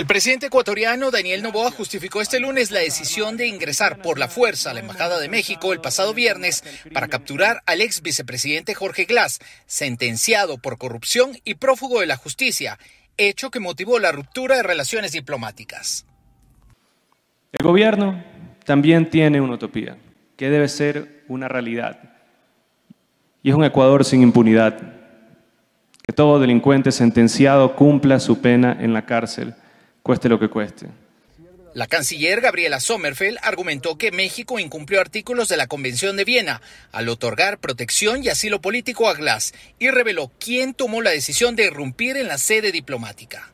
El presidente ecuatoriano Daniel Novoa justificó este lunes la decisión de ingresar por la fuerza a la Embajada de México el pasado viernes para capturar al ex vicepresidente Jorge Glass, sentenciado por corrupción y prófugo de la justicia, hecho que motivó la ruptura de relaciones diplomáticas. El gobierno también tiene una utopía, que debe ser una realidad. Y es un Ecuador sin impunidad. Que todo delincuente sentenciado cumpla su pena en la cárcel cueste lo que cueste. La canciller Gabriela Sommerfeld argumentó que México incumplió artículos de la Convención de Viena al otorgar protección y asilo político a Glass y reveló quién tomó la decisión de irrumpir en la sede diplomática.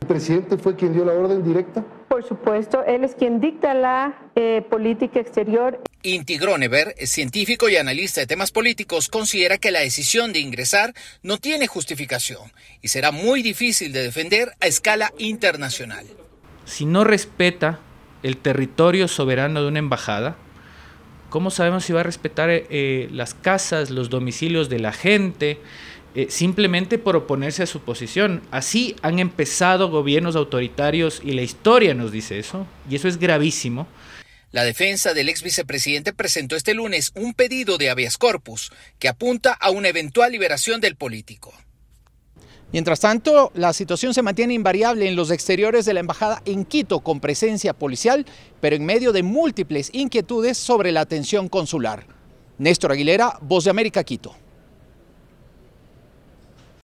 ¿El presidente fue quien dio la orden directa? Por supuesto, él es quien dicta la eh, política exterior. Intigronever, Groneberg, científico y analista de temas políticos, considera que la decisión de ingresar no tiene justificación y será muy difícil de defender a escala internacional. Si no respeta el territorio soberano de una embajada, ¿cómo sabemos si va a respetar eh, eh, las casas, los domicilios de la gente? Eh, simplemente por oponerse a su posición. Así han empezado gobiernos autoritarios y la historia nos dice eso, y eso es gravísimo. La defensa del ex vicepresidente presentó este lunes un pedido de habeas corpus que apunta a una eventual liberación del político. Mientras tanto, la situación se mantiene invariable en los exteriores de la embajada en Quito con presencia policial, pero en medio de múltiples inquietudes sobre la atención consular. Néstor Aguilera, Voz de América, Quito.